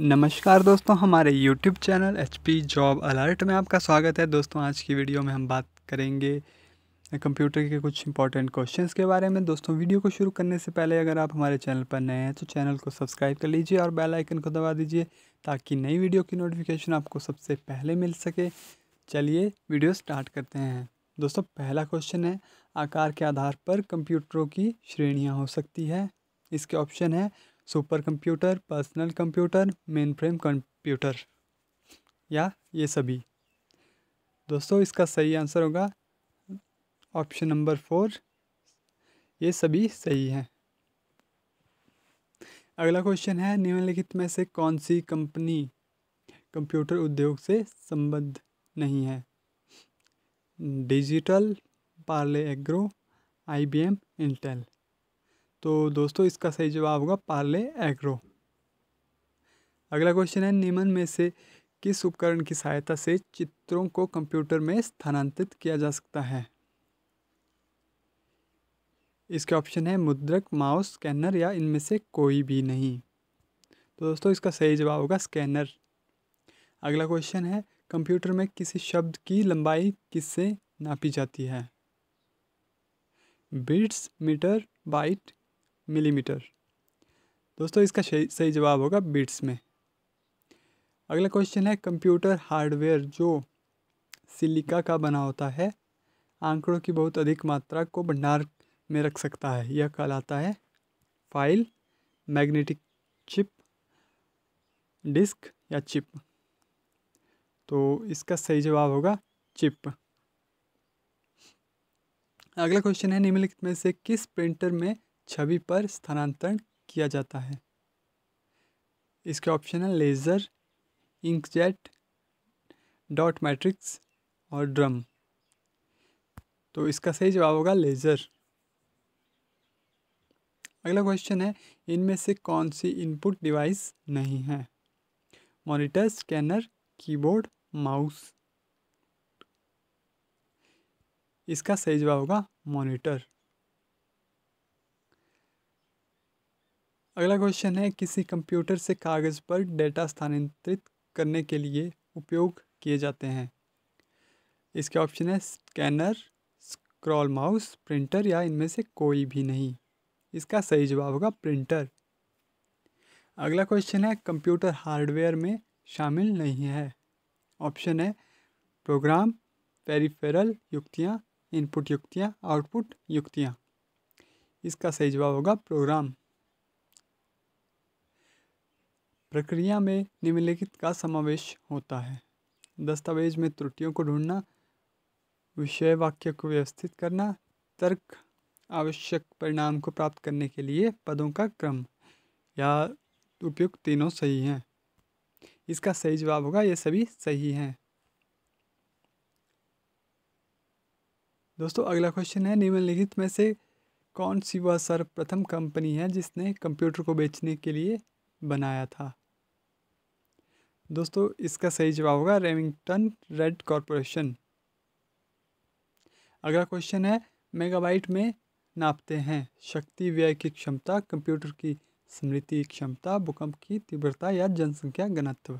नमस्कार दोस्तों हमारे YouTube चैनल एच पी जॉब अलर्ट में आपका स्वागत है दोस्तों आज की वीडियो में हम बात करेंगे कंप्यूटर के कुछ इंपॉर्टेंट क्वेश्चंस के बारे में दोस्तों वीडियो को शुरू करने से पहले अगर आप हमारे चैनल पर नए हैं तो चैनल को सब्सक्राइब कर लीजिए और बेल आइकन को दबा दीजिए ताकि नई वीडियो की नोटिफिकेशन आपको सबसे पहले मिल सके चलिए वीडियो स्टार्ट करते हैं दोस्तों पहला क्वेश्चन है आकार के आधार पर कंप्यूटरों की श्रेणियाँ हो सकती है इसके ऑप्शन है super computer personal computer mainframe computer या ये सभी दोस्तों इसका सही आंसर होगा ऑप्शन नंबर फोर ये सभी सही हैं अगला क्वेश्चन है निम्नलिखित में से कौन सी कंपनी कंप्यूटर उद्योग से संबद्ध नहीं है digital Parle agro IBM Intel तो दोस्तों इसका सही जवाब होगा पार्ले एग्रो अगला क्वेश्चन है निम्न में से किस उपकरण की सहायता से चित्रों को कंप्यूटर में स्थानांतरित किया जा सकता है इसके ऑप्शन है मुद्रक माउस स्कैनर या इनमें से कोई भी नहीं तो दोस्तों इसका सही जवाब होगा स्कैनर अगला क्वेश्चन है कंप्यूटर में किसी शब्द की लंबाई किससे नापी जाती है बिट्स मीटर बाइट मिलीमीटर दोस्तों इसका सही जवाब होगा बिट्स में अगला क्वेश्चन है कंप्यूटर हार्डवेयर जो सिलिका का बना होता है आंकड़ों की बहुत अधिक मात्रा को भंडार में रख सकता है यह कहलाता है फाइल मैग्नेटिक चिप डिस्क या चिप तो इसका सही जवाब होगा चिप अगला क्वेश्चन है निम्नलिखित में से किस प्रिंटर में छवि पर स्थानांतरण किया जाता है इसके ऑप्शन है लेज़र इंकजेट डॉट मैट्रिक्स और ड्रम तो इसका सही जवाब होगा लेज़र अगला क्वेश्चन है इनमें से कौन सी इनपुट डिवाइस नहीं है मॉनिटर स्कैनर कीबोर्ड माउस इसका सही जवाब होगा मॉनिटर अगला क्वेश्चन है किसी कंप्यूटर से कागज़ पर डेटा स्थानांतरित करने के लिए उपयोग किए जाते हैं इसके ऑप्शन है स्कैनर स्क्रॉल माउस प्रिंटर या इनमें से कोई भी नहीं इसका सही जवाब होगा प्रिंटर अगला क्वेश्चन है कंप्यूटर हार्डवेयर में शामिल नहीं है ऑप्शन है प्रोग्राम पेरिफेरल युक्तियाँ इनपुट युक्तियाँ आउटपुट युक्तियाँ इसका सही जवाब होगा प्रोग्राम प्रक्रिया में निम्नलिखित का समावेश होता है दस्तावेज में त्रुटियों को ढूंढना विषय वाक्य को व्यवस्थित करना तर्क आवश्यक परिणाम को प्राप्त करने के लिए पदों का क्रम या उपयुक्त तीनों सही हैं इसका सही जवाब होगा ये सभी सही हैं दोस्तों अगला क्वेश्चन है निम्नलिखित में से कौन सी वह सर्वप्रथम कंपनी है जिसने कंप्यूटर को बेचने के लिए बनाया था दोस्तों इसका सही जवाब होगा रेमिंगटन रेड कॉरपोरेशन अगला क्वेश्चन है मेगाबाइट में नापते हैं शक्ति व्यय की क्षमता कंप्यूटर की स्मृति क्षमता भूकंप की तीव्रता या जनसंख्या घनत्व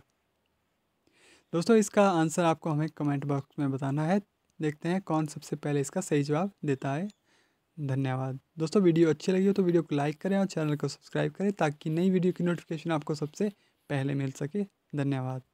दोस्तों इसका आंसर आपको हमें कमेंट बॉक्स में बताना है देखते हैं कौन सबसे पहले इसका सही जवाब देता है धन्यवाद दोस्तों वीडियो अच्छी लगी हो तो वीडियो को लाइक करें और चैनल को सब्सक्राइब करें ताकि नई वीडियो की नोटिफिकेशन आपको सबसे पहले मिल सके धन्यवाद